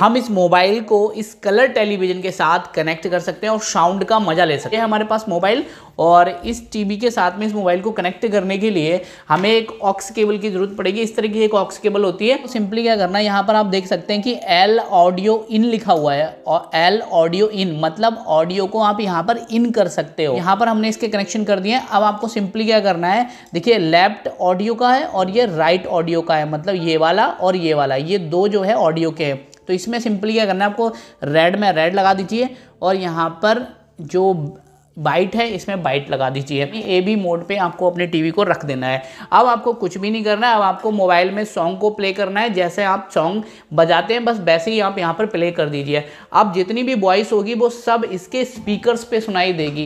हम इस मोबाइल को इस कलर टेलीविजन के साथ कनेक्ट कर सकते हैं और साउंड का मजा ले सकते हैं हमारे पास मोबाइल और इस टीवी के साथ में इस मोबाइल को कनेक्ट करने के लिए हमें एक ऑक्स केबल की ज़रूरत पड़ेगी इस तरह की एक ऑक्स केबल होती है तो सिंपली क्या करना है यहाँ पर आप देख सकते हैं कि एल ऑडियो इन लिखा हुआ है और एल ऑडियो इन मतलब ऑडियो को आप यहाँ पर इन कर सकते हो यहाँ पर हमने इसके कनेक्शन कर दिए अब आपको सिंपली क्या करना है देखिए लेफ्ट ऑडियो का है और ये राइट ऑडियो का है मतलब ये वाला और ये वाला ये दो जो है ऑडियो के हैं तो इसमें सिंपली क्या करना है आपको रेड में रेड लगा दीजिए और यहाँ पर जो बाइट है इसमें बाइट लगा दीजिए ए बी मोड पे आपको अपने टीवी को रख देना है अब आपको कुछ भी नहीं करना है अब आपको मोबाइल में सॉन्ग को प्ले करना है जैसे आप सॉन्ग बजाते हैं बस वैसे ही आप यहाँ पर प्ले कर दीजिए अब जितनी भी वॉइस होगी वो सब इसके स्पीकर्स पे सुनाई देगी